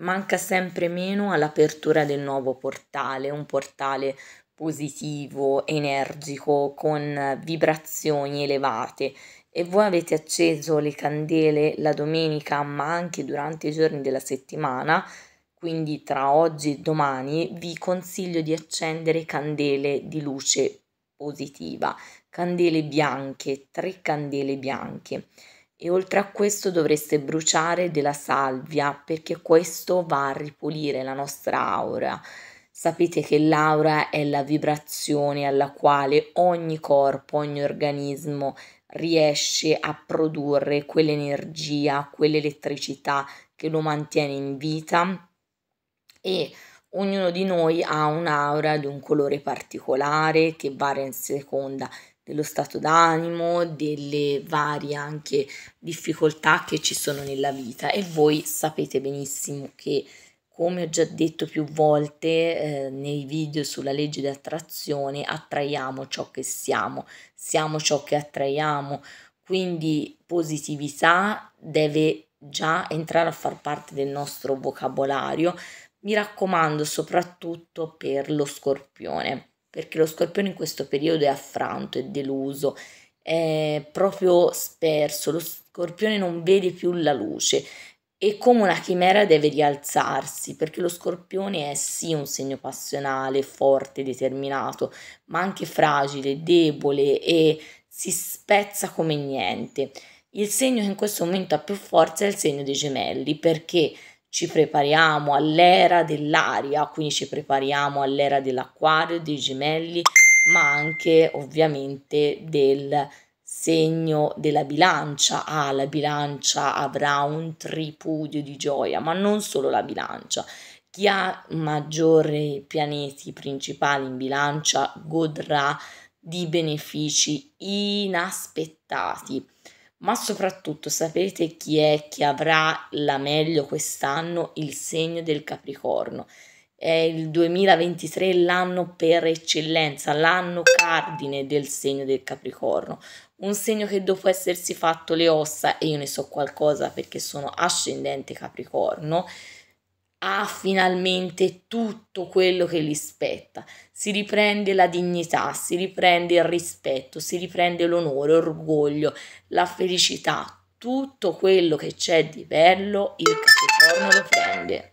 manca sempre meno all'apertura del nuovo portale, un portale positivo, energico, con vibrazioni elevate. E voi avete acceso le candele la domenica, ma anche durante i giorni della settimana, quindi tra oggi e domani, vi consiglio di accendere candele di luce positiva, candele bianche, tre candele bianche e oltre a questo dovreste bruciare della salvia perché questo va a ripulire la nostra aura. Sapete che l'aura è la vibrazione alla quale ogni corpo, ogni organismo riesce a produrre quell'energia, quell'elettricità che lo mantiene in vita e Ognuno di noi ha un'aura di un colore particolare che varia in seconda dello stato d'animo, delle varie anche difficoltà che ci sono nella vita e voi sapete benissimo che come ho già detto più volte eh, nei video sulla legge di attrazione, attraiamo ciò che siamo, siamo ciò che attraiamo, quindi positività deve già entrare a far parte del nostro vocabolario mi raccomando soprattutto per lo scorpione, perché lo scorpione in questo periodo è affranto, è deluso, è proprio sperso, lo scorpione non vede più la luce e come una chimera deve rialzarsi, perché lo scorpione è sì un segno passionale, forte, determinato, ma anche fragile, debole e si spezza come niente. Il segno che in questo momento ha più forza è il segno dei gemelli, perché ci prepariamo all'era dell'aria, quindi ci prepariamo all'era dell'acquario, dei gemelli, ma anche ovviamente del segno della bilancia. Ah, la bilancia avrà un tripudio di gioia, ma non solo la bilancia. Chi ha maggiori pianeti principali in bilancia godrà di benefici inaspettati ma soprattutto sapete chi è che avrà la meglio quest'anno il segno del Capricorno. È il 2023 l'anno per eccellenza, l'anno cardine del segno del Capricorno. Un segno che dopo essersi fatto le ossa, e io ne so qualcosa perché sono ascendente Capricorno, ha finalmente tutto quello che gli spetta, si riprende la dignità, si riprende il rispetto, si riprende l'onore, l'orgoglio, la felicità, tutto quello che c'è di bello il Capricorno lo prende.